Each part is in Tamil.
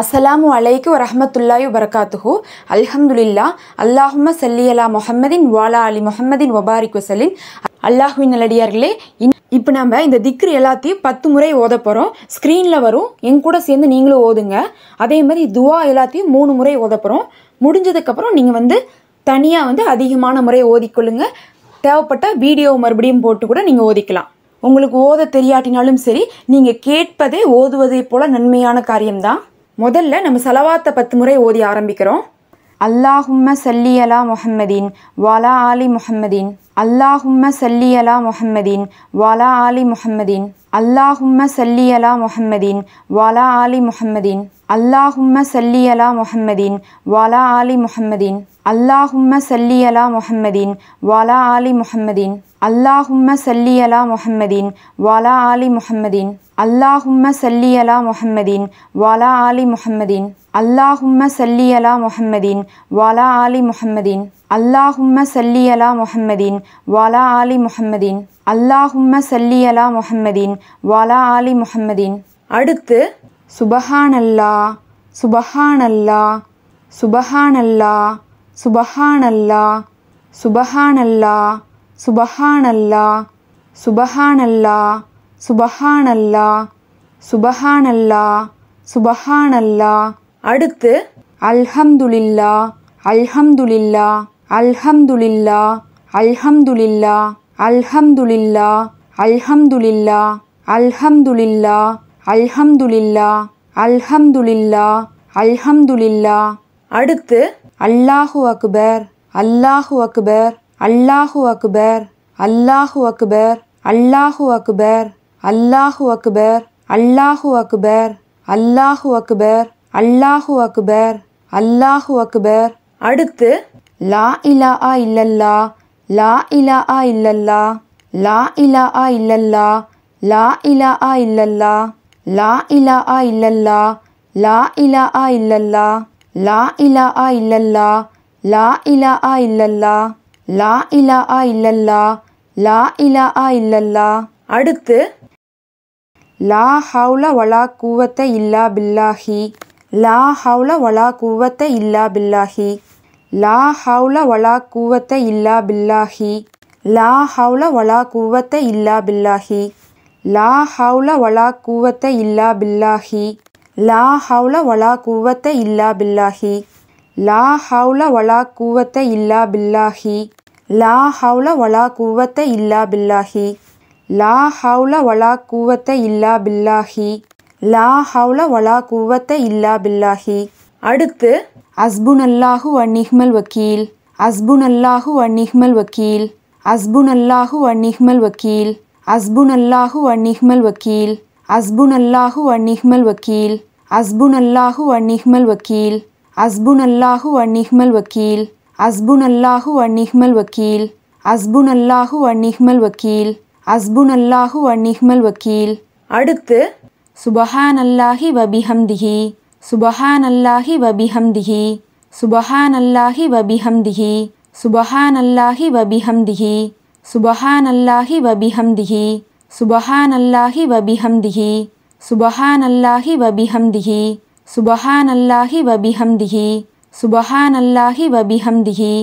அஸ்ஸலாமு அலைக்கு வரஹமத்துல்லாயு வரகாத்துஹு அல்ஹம்துலில்லா அல்லாஹும்ம சல்லியலா முஹம்மதின் வாலா அலி முஹம்மதின் வபாரிக் வசலின் அல்லாஹுவின் நல்லடியார்களே இப்போ நம்ம இந்த திக்ரு எல்லாத்தையும் பத்து முறை ஓத போகிறோம் ஸ்க்ரீனில் வரும் என் கூட சேர்ந்து நீங்களும் ஓதுங்க அதே மாதிரி துவா எல்லாத்தையும் மூணு முறை ஓத போகிறோம் முடிஞ்சதுக்கப்புறம் நீங்கள் வந்து தனியாக வந்து அதிகமான முறை ஓதிக்கொள்ளுங்க தேவைப்பட்ட வீடியோ மறுபடியும் போட்டு கூட நீங்கள் ஓதிக்கலாம் உங்களுக்கு ஓத தெரியாட்டினாலும் சரி நீங்கள் கேட்பதே ஓதுவதை போல நன்மையான காரியம்தான் முதல்ல நம்ம சலவாத்த பத்து முறை ஓதி ஆரம்பிக்கிறோம் அல்லாஹும்ம சல்லி அலா முஹம்மதீன் வாலா ஆலி முஹம்மதீன் அல்லாஹும்ம சல்லி அலா முஹம்மதீன் வாலா ஆலி முஹம்மதீன் அல்லாஹும்ம சல்லி அலா முஹம்மதீன் வாலா ஆலி முஹம்மதீன் அல்லாஹும்ம சல்லி அலா முஹம்மதீன் வாலா ஆலி முஹம்மதீன் அல்லாஹும்ம சல்லி அலா முஹம்மதீன் வாலா ஆலி முஹம்மதீன் அல்லாஹும்ம சல்லி அலா முஹம்மதீன் வாலா ஆலி முஹம்மதீன் அல்லாஹும்ம சல்லியலா முஹம்மதின் வாலா ஆலி முஹம்மதின் அல்லாஹும்ம சல்லியலா முஹம்மதின் வாலா ஆலி முஹம்மதின் அல்லாஹும்ம சல்லியலா முஹம்மதின் வாலா ஆலி முஹம்மதின் அல்லாஹும்ம சல்லியலா முஹம்மதின் வாலா ஆலி முஹம்மதின் அடுத்து சுபஹானல்லா சுபஹானல்லா சுபஹானல்லா சுபஹானல்லா சுபஹானல்லா சுபஹானல்லா சுபஹானல்லா சுபஹானல்லா சுபஹானல்லா சுபஹானல்லா அடுத்து அல்ஹம்துலில்லா அல்ஹம்துலில்லா அல்ஹம்துலில்லா அல்ஹம்துலில்லா அல்ஹம்துலில்லா அல்ஹம்துலில்லா அல்ஹம்துலில்லா அல்ஹம்துலில்லா அல்ஹம்துலில்லா அல்ஹம்துலில்லா அடுத்து அல்லாஹு அக்பர் அல்லாஹு அக்பர் அல்லாஹு அக்பர் அல்லாஹு அக்பர் அல்லாஹு அக்பர் அல்லாஹு அக்பர் அல்லாஹு அக்பர் அல்லாஹு அக்பர் அல்லாஹு அக்பர் அல்லாஹு அக்பர் அடுத்து லா இலா ஆ இல்லல்லா லா இலா ஆ இல்லல்லா லா இலா ஆ இல்லல்லா லா இலா ஆ இல்லல்லா லா இலா ஆ இல்லல்லா லா இலா ஆ இல்லல்லா லா இலா ஆ இல்லல்லா லா இலா ஆ இல்லல்லா லா இலா ஆ இல்லல்லா லா இலா ஆ இல்லல்லா அடுத்து லா ஹவுல வலா கூவத்த இல்லா பில்லாஹி லா ஹவுல வலா கூவத்த இல்லா பில்லாஹி லா ஹவுல வலா கூவத்த இல்லா பில்லாஹி லா ஹவுல வலா கூவத்த இல்லா பில்லாஹி லா ஹவுல வலா கூவத்த இல்லா பில்லாஹி லா ஹவுல வலா கூவத்த இல்லா பில்லாஹி லா ஹவுல வலா கூவத்த இல்லா பில்லாஹி லா ஹவுல வலா கூவத்த இல்லா பில்லாஹி லா ஹவுல வலா குவத்த இல்லா பில்லாஹி லா ஹவுல வலா குவத்த இல்லா பில்லாஹி அடுத்து அஸ்புன் அல்லாஹு அந்நிஹ்மல் வக்கீல் அஸ்புன் அல்லாஹு அந்நிஹ்மல் வக்கீல் அஸ்புன் அல்லாஹு அந்நிஹ்மல் வக்கீல் அஸ்புன் அல்லாஹு அந்நிஹ்மல் வக்கீல் அஸ்புன் அல்லாஹு அந்நிஹ்மல் வக்கீல் அஸ்புன் அல்லாஹு அந்நிஹ்மல் வக்கீல் அஸ்புன் அல்லாஹு அந்நிஹ்மல் வக்கீல் அஸ்புன் அல்லாஹு அந்நிஹ்மல் வக்கீல் அஸ்புன் அல்லாஹு அந்நிஹ்மல் வக்கீல் அஸ்புன் அல்லாஹு வ நிஹ்மல் வக்கீல் அடுத்து சுபஹான் அல்லாஹி வபிஹம் திஹி சுபஹான் அல்லாஹி வபிஹம் திஹி சுபஹான் அல்லாஹி வபிஹம் திஹி சுபஹான் அல்லாஹி வபிஹம் திஹி சுபஹான் அல்லாஹி வபிஹம் திஹி சுபஹான் அல்லாஹி வபிஹம் திஹி சுபஹான் அல்லாஹி வபிஹம் திஹி சுபஹான் அல்லாஹி வபிஹம் திஹி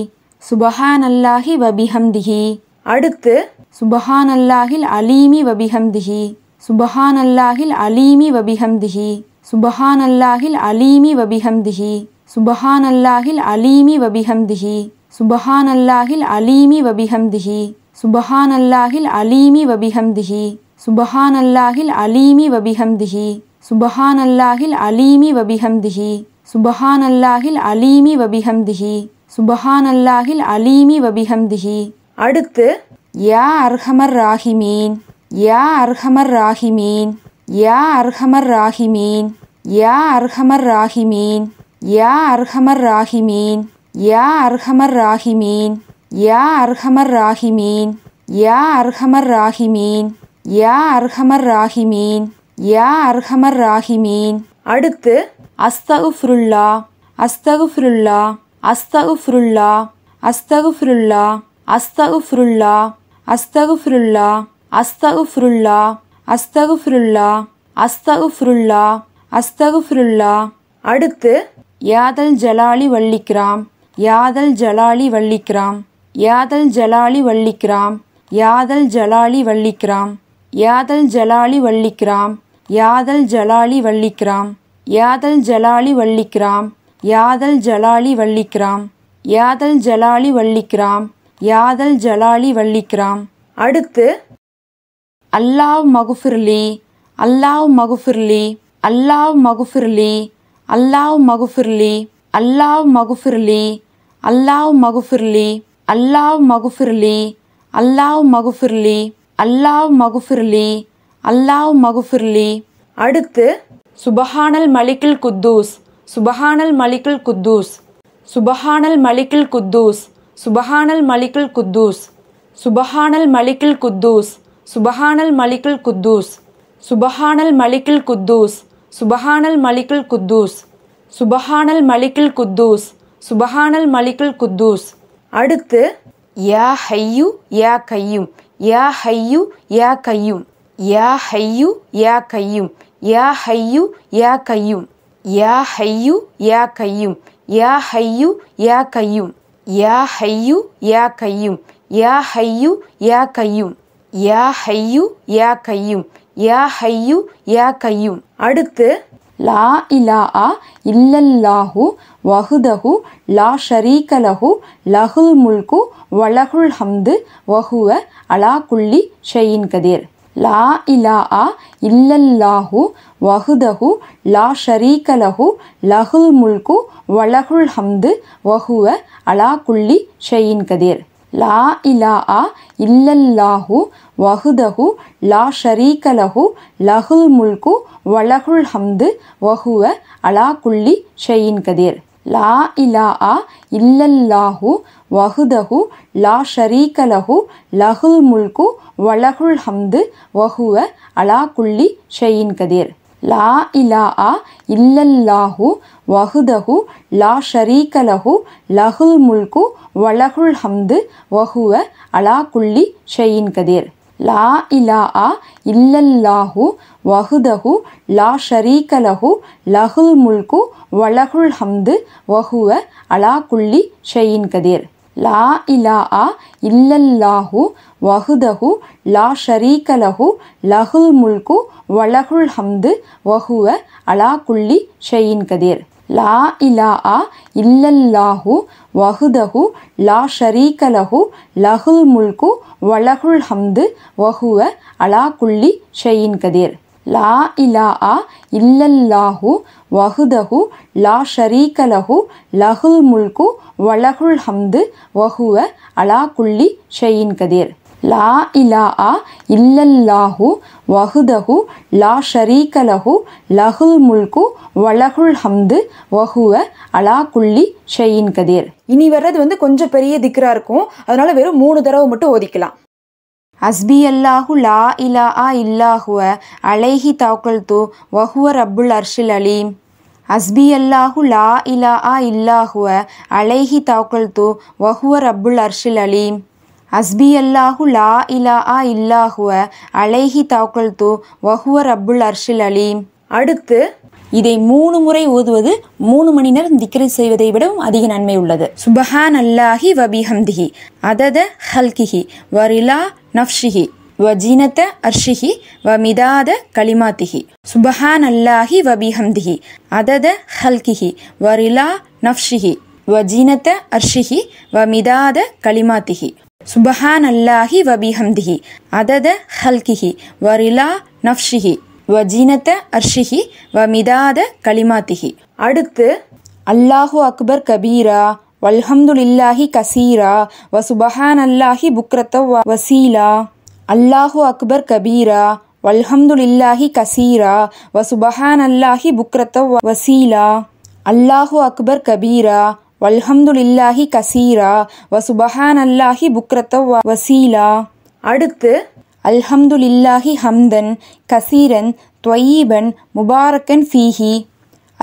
சுபஹான் அல்லாஹி வபிஹம் திஹி சுபஹான் அல்லாஹி வபிஹம் திஹி அடுத்து சுபஹான் அல்லாஹில் அலீமி திஹி சுபஹான் அல்லாஹில் அலீமி திஹி சுபஹான் அல்லாஹில் அலீமி திஹி சுபஹான் அல்லாஹில் அலீமி திஹி சுபஹான் அல்லாஹில் அலீமி திஹி சுபஹான் அல்லாஹில் அலீமி திஹி சுபஹான் அல்லாஹில் அலீமி திஹி சுபஹான் அல்லாஹில் அலீமி திஹி சுபஹான் அல்லாஹில் அலீமி திஹி சுபஹான் அல்லாஹில் அலீமி திஹி அடுத்து யா அர்ஹமர் ராஹிமீன் யா அர்ஹமர் ராஹிமீன் யா அர்ஹமர் ராஹிமீன் யா அர்ஹமர் ராஹிமீன் யா அர்ஹமர் ராஹிமீன் யா அர்ஹமர் ராஹிமீன் யா அர்ஹமர் ராஹிமீன் யா அர்ஹமர் ராஹிமீன் யா அர்ஹமர் ராஹிமீன் யா அர்ஹமர் ராஹிமீன் அடுத்து அஸ்தகுஃபுருல்லா அஸ்தகுஃபுருல்லா அஸ்தகுஃபுருல்லா அஸ்தகுஃபுருல்லா அஸ்தகுஃபுருல்லா அஸ்தகுஃபுருல்லா அஸ்தகுஃபுருல்லா அஸ்தகுஃபுருல்லா அஸ்தகுஃபுருல்லா அஸ்தகுஃபுருல்லா அடுத்து யாதல் ஜலாலி வள்ளிக்கிராம் யாதல் ஜலாலி வள்ளிக்கிராம் யாதல் ஜலாலி வள்ளிக்கிராம் யாதல் ஜலாலி வள்ளிக்கிராம் யாதல் ஜலாலி வள்ளிக்கிராம் யாதல் ஜலாலி வள்ளிக்கிராம் யாதல் ஜலாலி வள்ளிக்கிராம் யாதல் ஜலாலி வள்ளிக்கிராம் யாதல் ஜலாலி வள்ளிக்கிராம் யாதல் ஜலாலி வள்ளிக்கிராம் அடுத்து அல்லாஹ் மகுஃபிர்லி அல்லாஹ் மகுஃபிர்லி அல்லாஹ் மகுஃபிர்லி அல்லாஹ் மகுஃபிர்லி அல்லாஹ் மகுஃபிர்லி அல்லாஹ் மகுஃபிர்லி அல்லாஹ் மகுஃபிர்லி அல்லாஹ் மகுஃபிர்லி அல்லாஹ் மகுஃபிர்லி அல்லாஹ் மகுஃபிர்லி அடுத்து சுபஹானல் மலிக்கில் குத்தூஸ் சுபஹானல் மலிக்கில் குத்தூஸ் சுபஹானல் மலிக்கில் குத்தூஸ் சுபஹானல் மலிக்குல் குத்தூஸ் சுபஹானல் மலிக்குல் குத்தூஸ் சுபஹானல் மலிக்குல் குத்தூஸ் சுபஹானல் மலிக்குல் குத்தூஸ் சுபஹானல் மலிக்குல் குத்தூஸ் சுபஹானல் மலிக்குல் குத்தூஸ் சுபஹானல் மலிக்குல் குத்தூஸ் அடுத்து யா ஹையு யா கையும் யா ஹையு யா கையும் யா ஹையு யா கையும் யா ஹையு யா கையும் யா ஹையு யா கையும் யா ஹையு யா கையும் யா ஹையு யா கையும் யா ஹையு யா கையும் யா ஹையு யா கையும் யா ஹையு யா கையும் அடுத்து லா இலா ஆ இல்லல்லாஹு வஹுதஹு லா ஷரீகலஹு லஹுல் முல்கு வலகுல் ஹம்து வஹுவ அலா குல்லி ஷெயின் கதீர் லா இலா ஆ இல்லல்லாஹு வஹுதஹு லா ஷரீக லஹு லஹுல் முல்கு வலகுல் ஹம்து வஹுவ அலா குள்ளி ஷெயின் கதிர் லா இலா ஆ இல்லல்லாஹு வஹுதஹு லா ஷரீக லஹு லஹுல் முல்கு வலகுல் ஹம்து வஹுவ அலா குள்ளி ஷெயின் கதிர் லா இலா ஆ இல்லல்லாஹு வஹுதஹு லா ஷரீக லஹு லஹுல் முல்கு வலகுல் ஹம்து வஹுவ அலா குள்ளி ஷெயின் கதிர் லா இலா ஆ இல்லல்லாஹு வஹுதஹு லா ஷரீகலஹு லஹுல் முல்கு வலகுல் ஹம்து வஹுவ அலா குல்லி ஷெயின் கதிர் லா இலா ஆ இல்லல்லாஹு வஹுதஹு லா ஷரீகலஹு லஹுல் முல்கு வலகுல் ஹம்து வஹுவ அலா குல்லி ஷெயின் கதிர் லா இலா ஆ இல்லல்லாஹு வஹுதஹு லா ஷரீகலஹு லஹுல் முல்கு வலகுல் ஹம்து வஹுவ அலா குல்லி ஷயின் கதீர் லா இலா ஆ இல்லல்லாஹு வஹுதஹு லா ஷரீகலஹு லஹுல் முல்கு வலகுல் ஹம்து வஹுவ அலா குல்லி ஷயின் கதீர் லா இலா ஆ இல்லல்லாஹு வஹுதஹு லா ஷரீகலஹு லஹுல் முல்கு வலகுல் ஹம்து வஹுவ அலா குல்லி ஷயின் கதீர் லா இலா ஆ இல்லல்லாஹு வஹுதஹு லா ஷரீகலஹு லஹுல் முல்கு வலகுல் ஹம்து வஹுவ அலா குல்லி ஷயின் கதீர் இனி வர்றது வந்து கொஞ்சம் பெரிய திக்கராக இருக்கும் அதனால் வெறும் மூணு தடவை மட்டும் ஓதிக்கலாம் அஸ்பி அல்லாஹு லா இலா ஆ இல்லாஹுவ அலைஹி தாக்கல் து வஹுவர் அப்புல் அர்ஷில் அலீம் அஸ்பி அல்லாஹு லா இலா ஆ இல்லாஹுவ அலைஹி தாக்கல் து வஹுவர் அப்புல் அர்ஷில் அலீம் அஸ்பி அல்லாஹு லா இலா ஆ இல்லாஹுவ அலைஹி தாக்கல் து வஹுவர் அப்புல் அர்ஷில் அலீம் அடுத்து இதை மூணு முறை ஓதுவது மூணு மணி நேரம் திக்ரை செய்வதை விடவும் அதிக நன்மை உள்ளது சுபஹான் அல்லாஹி வபிஹம்திஹி அதத ஹல்கிஹி வரிலா நஃப்ஷிஹி வஜீனத்த அர்ஷிஹி வமிதாத மிதாத கலிமாத்திஹி சுபஹான் அல்லாஹி வபிஹம்திஹி அதத ஹல்கிஹி வரிலா நஃப்ஷிஹி வஜீனத்த அர்ஷிஹி வமிதாத மிதாத கலிமாத்திஹி சுபஹான் அல்லாஹி வபிஹம்திஹி அதத ஹல்கிஹி வரிலா நஃப்ஷிஹி வஜீனத்த அர்ஷிஹி வ மிதாத கலிமாத்திஹி அடுத்து அல்லாஹு அக்பர் கபீரா வல்ஹம்துலில்லாஹி கசீரா வ சுபஹான் அல்லாஹி புக்ரத்த வசீலா அல்லாஹு அக்பர் கபீரா வல்ஹம்துலில்லாஹி கசீரா வ சுபஹான் அல்லாஹி புக்ரத்த வசீலா அல்லாஹு அக்பர் கபீரா வல்ஹம்துலில்லாஹி கசீரா வ சுபஹான் அல்லாஹி புக்ரத்த வசீலா அடுத்து அல்ஹம்துலில்லாஹி ஹம்தன் கசீரன் துவயீபன் முபாரக்கன் ஃபீஹி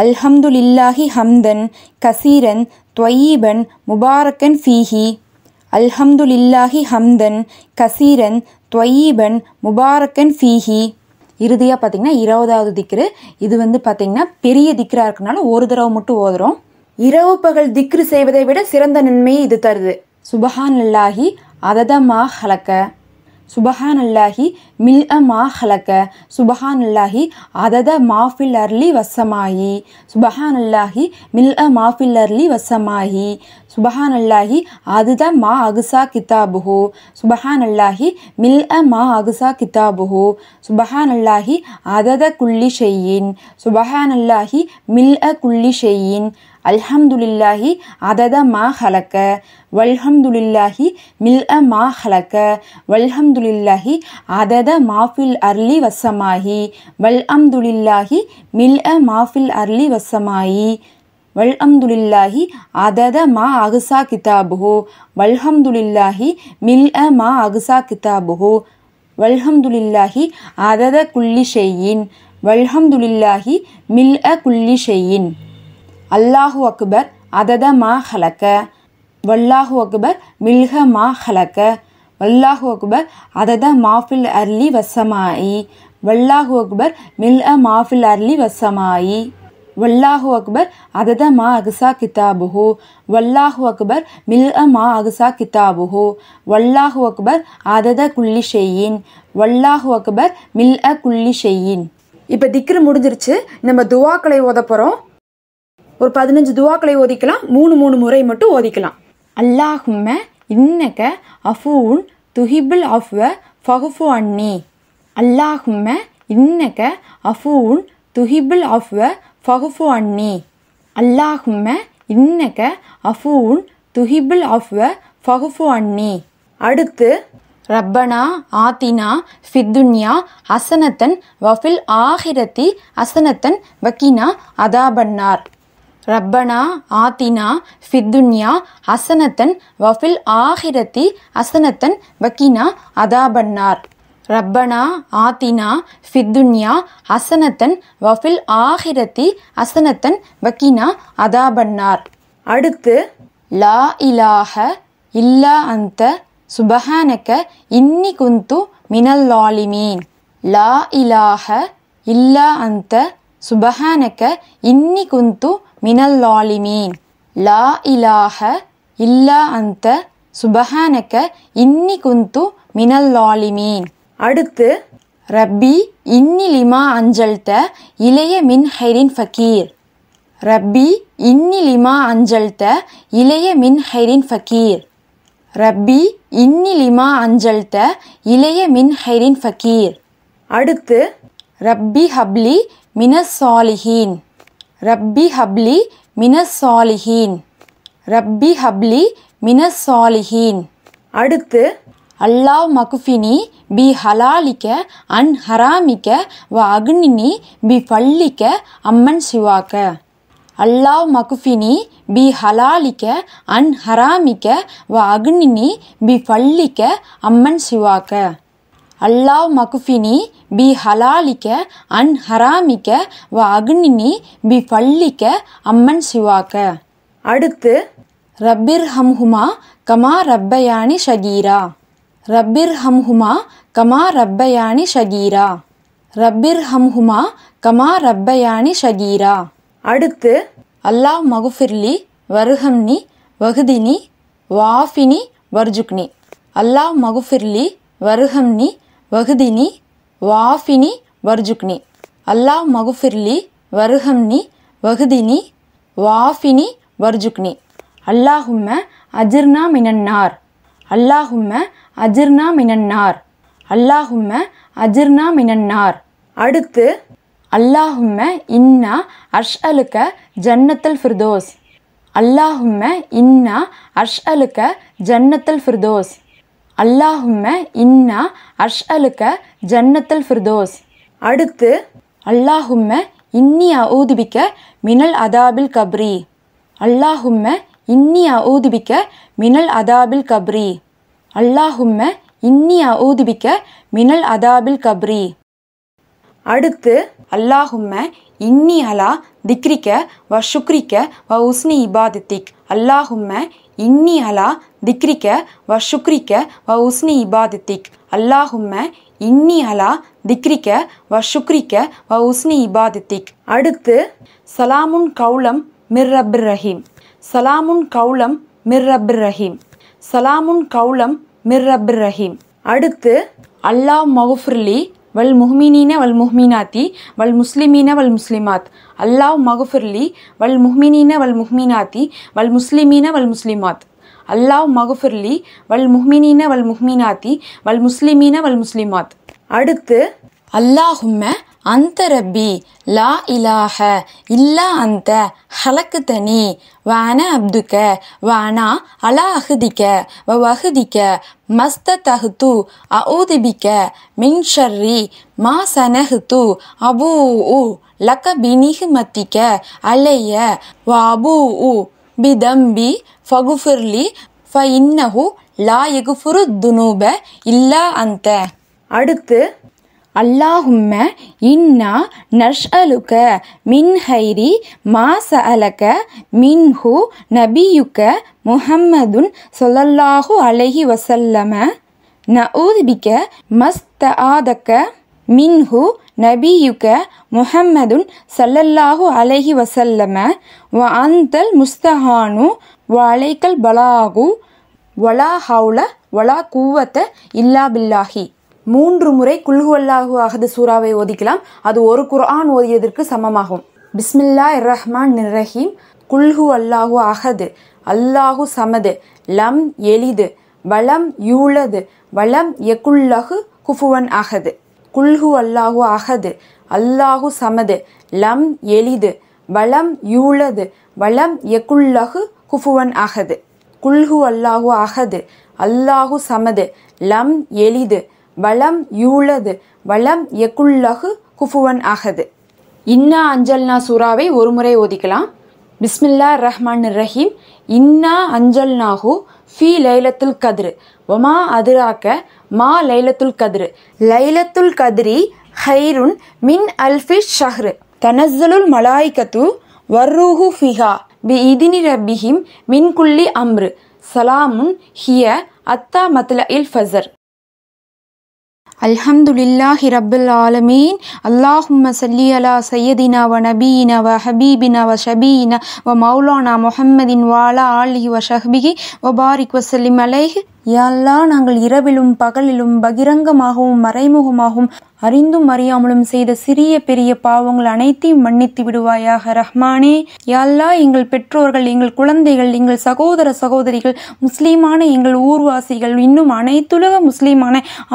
அல்ஹம்துலில்லாஹி ஹம்தன் கசீரன் துவயீபன் முபாரக்கன் ஃபீஹி அல்ஹம்துலில்லாஹி ஹம்தன் கசீரன் துவயீபன் முபாரக்கன் ஃபீஹி இறுதியாக பார்த்திங்கன்னா இருபதாவது திக்ரு இது வந்து பார்த்திங்கன்னா பெரிய திக்ரா இருக்கனால ஒரு தடவை மட்டும் ஓதுறோம் இரவு பகல் திக்ரு செய்வதை விட சிறந்த நன்மையை இது தருது சுபஹான் அல்லாஹி அததமாக ஹலக்க சுபஹான் அல்லாஹி மில் அ மா ஹலக்க சுபஹான் அல்லாஹி அதத மாஃபில் அர்லி வசமாயி சுபஹான் அல்லாஹி மில் அ மாஃபில் அர்லி வசமாயி சுபஹான் அல்லாஹி அதுத மா அகுசா கிதாபுஹு சுபஹான் அல்லாஹி மில் அ மா அகுசா கிதாபுஹு சுபஹான் அல்லாஹி அதத குல்லி ஷெய்யின் சுபஹான் மில் அ குல்லி ஷெய்யின் அல்ஹம்துலில்லாஹி அதத மா ஹலக்க வல்ஹம்துலில்லாஹி மில் அ மா ஹலக்க வல்ஹம்துலில்லாஹி அதத மாஃபில் அர்லி வசமாஹி வல் அம்துலில்லாஹி மில் அ மாஃபில் அர்லி வசமாயி வல்ஹம்துலில்லாஹி அதத மா அகுசா கிதாபுஹோ வல்ஹம்துலில்லாஹி மில் அ மா அகுசா கிதாபுஹோ வல்ஹம்துலில்லாஹி அதத குல்லி ஷெய்யின் வல்ஹம்துலில்லாஹி மில் அ குல்லி ஷெய்யின் அல்லாஹு அக்பர் அதத மா ஹலக்க வல்லாஹு அக்பர் மில்க மா ஹலக்க வல்லாஹு அக்பர் அதத மாஃபில் அர்லி வசமாயி வல்லாஹு அக்பர் மில் அ மாஃபில் அர்லி வசமாயி வல்லாஹு அக்பர் அதத மா அகுசா கிதாபுஹு வல்லாஹு அக்பர் மில் அ மா அகுசா கிதாபுஹு வல்லாஹு அக்பர் அதத குல்லி ஷெய்யின் வல்லாஹு அக்பர் மில் அ குல்லி ஷெய்யின் இப்போ திக்ரு முடிஞ்சிருச்சு நம்ம துவாக்களை ஓத போகிறோம் ஒரு பதினஞ்சு துவாக்களை ஓதிக்கலாம் மூணு மூணு முறை மட்டும் ஓதிக்கலாம் அல்லாஹும்ம இன்னக அஃபூன் துஹிபுல் அஃப்வ ஃபஹுஃபு அன்னி அல்லாஹும்ம இன்னக அஃபூன் துஹிபுல் அஃப்வ ஃபஹுஃபு அன்னி அல்லாஹும்ம இன்னக அஃபூன் துஹிபுல் அஃப்வ ஃபஹுஃபு அன்னி அடுத்து ரப்பனா ஆத்தினா ஃபித்துன்யா அசனத்தன் வஃபில் ஆஹிரத்தி அசனத்தன் வக்கீனா அதாபன்னார் ரப்பனா ஆத்தினா ஃபித்துன்யா அசனத்தன் வஃபில் ஆஹிரத்தி அசனத்தன் வக்கீனா அதாபன்னார் ரப்பனா ஆத்தினா ஃபித்துன்யா அசனத்தன் வஃபில் ஆஹிரத்தி அசனத்தன் வக்கீனா அதாபன்னார் அடுத்து லா இலாஹ இல்லா அந்த சுபஹானக்க இன்னி குந்து மினல்லாலிமீன் லா இலாஹ இல்லா அந்த சுபஹானக்க இன்னி குந்து மினல் லாலிமீன் லா இலாஹ இல்லா அந்த சுபஹானக்க இன்னி குந்து மினல் லாலிமீன் அடுத்து ரப்பி இன்னி லிமா அஞ்சல்த இளைய மின் ஹைரின் ஃபக்கீர் ரப்பி இன்னி லிமா அஞ்சல்த இளைய மின் ஹைரின் ஃபக்கீர் ரப்பி இன்னி லிமா அஞ்சல்த இளைய மின் ஹைரின் ஃபக்கீர் அடுத்து ரப்பி ஹப்லி மினசாலிஹீன் ரப்பி ஹப்லி மினசாலிஹீன் ரப்பி ஹப்லி மினசாலிஹீன் அடுத்து அல்லாஹ் மகுஃபினி பி ஹலாலிக்க அன் ஹராமிக்க வ அக்னினி பி பள்ளிக்க அம்மன் சிவாக்க அல்லாஹ் மகுஃபினி பி ஹலாலிக்க அன் ஹராமிக்க வ அக்னினி பி பள்ளிக்க அம்மன் சிவாக்க அல்லாஹ் மகுஃபினி பி ஹலாலிக்க அன் ஹராமிக்க வ அக்னினி பி பள்ளிக்க அம்மன் சிவாக்க அடுத்து ரப்பிர் ஹம்ஹுமா கமா ரப்பயானி ஷகீரா ரப்பிர் ஹம்ஹுமா கமா ரப்பயானி ஷகீரா ரப்பிர் ஹம்ஹுமா கமா ரப்பயானி ஷகீரா அடுத்து அல்லாஹ் மகுஃபிர்லி வருஹம்னி வகுதினி வாஃபினி வர்ஜுக்னி அல்லாஹ் மகுஃபிர்லி வருஹம்னி வகுதினி வாஃபினி வர்ஜுக்னி அல்லாஹ் மகுஃபிர்லி வருஹம்னி வகுதினி வாஃபினி வர்ஜுக்னி அல்லாஹும்ம அஜிர்னா மினன்னார் அல்லாஹும்ம அஜிர்னா மினன்னார் அல்லாஹும்ம அஜிர்னா மினன்னார் அடுத்து அல்லாஹும்ம இன்னா அர்ஷ் அலுக்க ஜன்னத்தல் ஃபிர்தோஸ் அல்லாஹும்ம இன்னா அர்ஷ் அலுக்க ஜன்னத்தல் ஃபிர்தோஸ் அல்லாஹும்ம இன்னா அஷ் அலுக்க ஜன்னத்தல் ஃபிர்தோஸ் அடுத்து அல்லாஹும்ம இன்னி ஊதுபிக்க மினல் அதாபில் கப்ரி அல்லாஹும்ம இன்னி ஊதுபிக்க மினல் அதாபில் கப்ரி அல்லாஹும்ம இன்னி ஊதுபிக்க மினல் அதாபில் கப்ரி அடுத்து அல்லாஹும்ம இன்னி அலா திக்ரிக்க வ சுக்ரிக்க வ உஸ்னி இபாதித்திக் அல்லாஹும்ம இன்னி அலா திக்ரிக்க வ சுக்ரிக்க வ உஸ்னி இபாதித்திக் அல்லாஹும்ம இன்னி அலா திக்ரிக்க வ சுக்ரிக்க வ உஸ்னி இபாதித்திக் அடுத்து சலாமுன் கவுலம் மிர் ரபிர் ரஹீம் சலாமுன் கவுலம் மிர் ரபிர் ரஹீம் சலாமுன் கவுலம் மிர் ரபிர் ரஹீம் அடுத்து அல்லாஹ் மகுஃப்ரிலி வல் முஹ்மினீன வல் முஹ்மினாத்தி வல் முஸ்லிமீன வல் முஸ்லிமாத் அல்லாஹ் மகுஃபிர்லி வல் முஹ்மினீன வல் முஹ்மினாத்தி வல் முஸ்லிமீன வல் முஸ்லிமாத் அல்லாஹ் மகுஃபிர்லி வல் முஹ்மினீன வல் முஹ்மினாத்தி வல் முஸ்லிமீன வல் முஸ்லிமாத் அடுத்து அல்லாஹும்ம அந்த ரப்பி லா இலாஹ இல்லா அந்த ஹலக்கு தனி வான அப்துக்க வானா அலா அகுதிக்க வகுதிக்க வஹுதிக்க மஸ்த தஹுத்து அவுதிபிக்க மின்ஷர்ரி மா சனஹுத்து அபூ உ லக்க பினிஹு மத்திக்க அலைய வ உ பிதம்பி ஃபகுஃபிர்லி ஃப இன்னஹு லா எகுஃபுரு துனூப இல்லா அந்த அடுத்து அல்லாஹும்ம இன்னா நஷ் அலுக்க மின் ஹைரி மாச அலக்க மின்ஹு நபியுக்க முஹம்மதுன் சொல்லல்லாஹு அலஹி வசல்லம ந ஊதிபிக்க மஸ்த ஆதக்க மின்ஹு நபியுக்க முஹம்மதுன் சல்லல்லாஹு அலஹி வசல்லம வ அந்தல் முஸ்தஹானு வ அலைக்கல் பலாகு வலா ஹவுல வலா கூவத்த இல்லா பில்லாஹி மூன்று முறை குல்குவல்லாஹு அகது சூறாவை ஓதிக்கலாம் அது ஒரு குர்ஆன் ஓதியதற்கு சமமாகும் பிஸ்மில்லா ரஹ்மான் நிர்ரஹீம் குல்ஹு அல்லாஹு அகது அல்லாஹு சமது லம் எளிது வளம் யூளது வளம் எக்குல்லஹு குஃபுவன் அகது குல்ஹு அல்லாஹு அகது அல்லாஹு சமது லம் எளிது வளம் யூளது வளம் எக்குல்லஹு குஃபுவன் அகது குல்ஹு அல்லாஹு அகது அல்லாஹு சமது லம் எளிது வளம் யூளது வளம் எக்குல்லகு குஃபுவன் ஆகது இன்னா அஞ்சல்னா சூறாவை ஒரு முறை ஓதிக்கலாம் பிஸ்மில்லா ரஹ்மான் ரஹீம் இன்னா அஞ்சல் நாகு ஃபி லைலத்துல் கதிரு ஒமா அதிராக்க மா லைலத்துல் கதிரு லைலத்துல் கதிரி ஹைருன் மின் அல்ஃபி ஷஹ்ரு தனசலுல் மலாய்கத்து வர்ரூஹு ஃபிஹா பி இதினி ரபிஹிம் குல்லி அம்ரு சலாமுன் ஹிய அத்தா மத்ல இல் ஃபசர் அல்ஹம்துலில்லாஹி ரப்புல் ஆலமீன் அல்லாஹும் சல்லி அலா சையதினா வ நபீனா வ ஹபீபினா வ ஷபீனா வ மௌலானா முஹம்மதின் வாலா ஆலிஹி வ ஷஹ்பிகி வ பாரிக் வசல்லிம் அலைஹ் யாழ்லா நாங்கள் இரவிலும் பகலிலும் பகிரங்கமாகவும் மறைமுகமாகவும் அறிந்தும் அறியாமலும் செய்த சிறிய பெரிய பாவங்கள் அனைத்தையும் மன்னித்து விடுவாயாக ரஹ்மானே யல்லா எங்கள் பெற்றோர்கள் எங்கள் குழந்தைகள் எங்கள் சகோதர சகோதரிகள் முஸ்லீமான எங்கள் ஊர்வாசிகள் இன்னும் அனைத்துலக முஸ்லீமான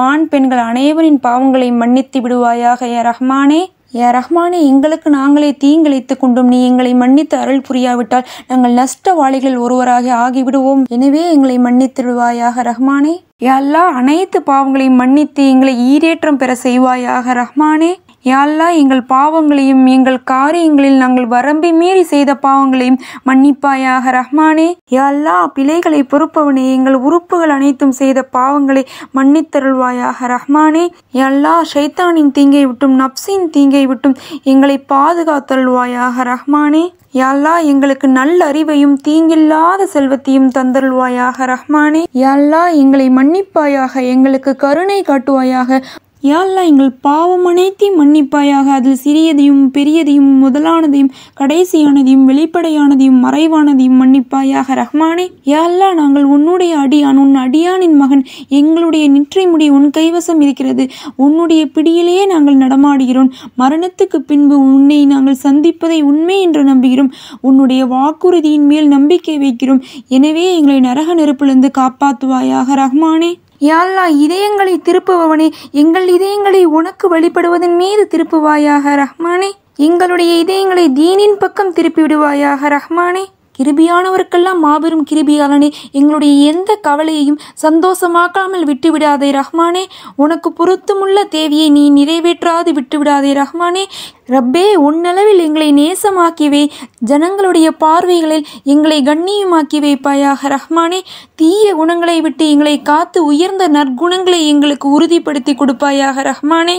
ஆண் பெண்கள் அனைவரின் பாவங்களை மன்னித்து விடுவாயாக யா ரஹ்மானே யா ரஹ்மானே எங்களுக்கு நாங்களே தீங்கிழைத்துக் கொண்டும் நீ எங்களை மன்னித்து அருள் புரியாவிட்டால் நாங்கள் நஷ்டவாளிகள் ஒருவராக ஆகிவிடுவோம் எனவே எங்களை மன்னித்து விடுவாயாக ரஹ்மானே எல்லா அனைத்து பாவங்களையும் மன்னித்து எங்களை ஈரேற்றம் பெற செய்வாயாக ரஹ்மானே யாழ்லா எங்கள் பாவங்களையும் எங்கள் காரியங்களில் நாங்கள் வரம்பி மீறி செய்த பாவங்களையும் மன்னிப்பாயாக ரஹ்மானே யாழ்லா பிழைகளை பொறுப்பவனே எங்கள் உறுப்புகள் அனைத்தும் செய்த பாவங்களை மன்னித்தருள்வாயாக ரஹ்மானே யாழ்லா ஷைத்தானின் தீங்கை விட்டும் நப்சின் தீங்கை விட்டும் எங்களை பாதுகாத்தருள்வாயாக ரஹ்மானே யாழ்லா எங்களுக்கு நல்ல அறிவையும் தீங்கில்லாத செல்வத்தையும் தந்தருள்வாயாக ரஹ்மானே யாழ்லா எங்களை மன்னிப்பாயாக எங்களுக்கு கருணை காட்டுவாயாக யாழ்லா எங்கள் பாவம் அனைத்தையும் மன்னிப்பாயாக அதில் சிறியதையும் பெரியதையும் முதலானதையும் கடைசியானதையும் வெளிப்படையானதையும் மறைவானதையும் மன்னிப்பாயாக ரஹ்மானே யாழ்லா நாங்கள் உன்னுடைய அடியான் உன் அடியானின் மகன் எங்களுடைய நிற்றை முடி உன் கைவசம் இருக்கிறது உன்னுடைய பிடியிலேயே நாங்கள் நடமாடுகிறோம் மரணத்துக்கு பின்பு உன்னை நாங்கள் சந்திப்பதை உண்மை என்று நம்புகிறோம் உன்னுடைய வாக்குறுதியின் மேல் நம்பிக்கை வைக்கிறோம் எனவே எங்களை நரக நெருப்பிலிருந்து காப்பாற்றுவாயாக ரஹ்மானே யாழ்லா இதயங்களை திருப்புபவனே எங்கள் இதயங்களை உனக்கு வழிபடுவதன் மீது திருப்புவாயாக ரஹ்மானே எங்களுடைய இதயங்களை தீனின் பக்கம் திருப்பிவிடுவாயாக ரஹ்மானே கிருபியானவருக்கெல்லாம் மாபெரும் கிருபியாளனே எங்களுடைய எந்த கவலையையும் சந்தோஷமாக்காமல் விட்டுவிடாதே ரஹ்மானே உனக்கு பொருத்தமுள்ள தேவியை நீ நிறைவேற்றாது விட்டுவிடாதே ரஹ்மானே ரப்பே உன்னளவில் எங்களை நேசமாக்கிவே ஜனங்களுடைய பார்வைகளில் எங்களை கண்ணியமாக்கி வைப்பாயாக ரஹ்மானே தீய குணங்களை விட்டு எங்களை காத்து உயர்ந்த நற்குணங்களை எங்களுக்கு உறுதிப்படுத்தி கொடுப்பாயாக ரஹ்மானே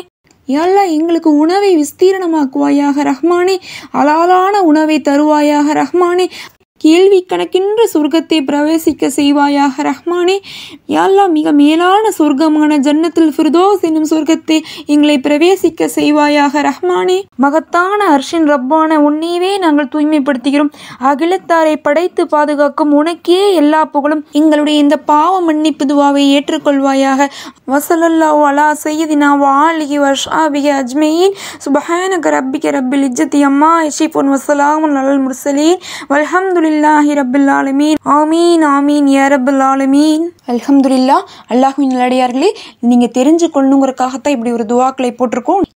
யாழ்லா எங்களுக்கு உணவை விஸ்தீரணமாக்குவாயாக ரஹ்மானே அலாலான உணவை தருவாயாக ரஹ்மானே கேள்வி கணக்கின்ற சொர்க்கத்தை பிரவேசிக்க செய்வாயாக ரஹ்மானே யாழ்லா மிக மேலான சொர்க்கமான ஜன்னத்தில் ஃபிர்தோஸ் என்னும் சொர்க்கத்தை எங்களை பிரவேசிக்க செய்வாயாக ரஹ்மானே மகத்தான அர்ஷின் ரப்பான உன்னையவே நாங்கள் தூய்மைப்படுத்துகிறோம் அகிலத்தாரை படைத்து பாதுகாக்கும் உனக்கே எல்லா புகழும் எங்களுடைய இந்த பாவ மன்னிப்பு துவாவை ஏற்றுக்கொள்வாயாக வசலல்லா அலா சையதினா வாலிகி வர்ஷாபிகி அஜ்மெயின் சுபஹானக ரப்பிக ரப்பில் இஜ்ஜத்தி அம்மா இஷிஃபோன் வசலாம் அலல் முர்சலீன் வல்ஹம்துலி அல்ஹம்துலில்லாஹி ரபில் ஆலமீன் ஆமீன் ஆமீன் யா ரபில் ஆலமீன் அல்ஹம்துலில்லா அல்லாஹுவின் நிலடியார்களே நீங்கள் தெரிஞ்சு கொள்ளுங்கிறக்காகத்தான் இப்படி ஒரு துவாக்களை போட்டிருக்கோம்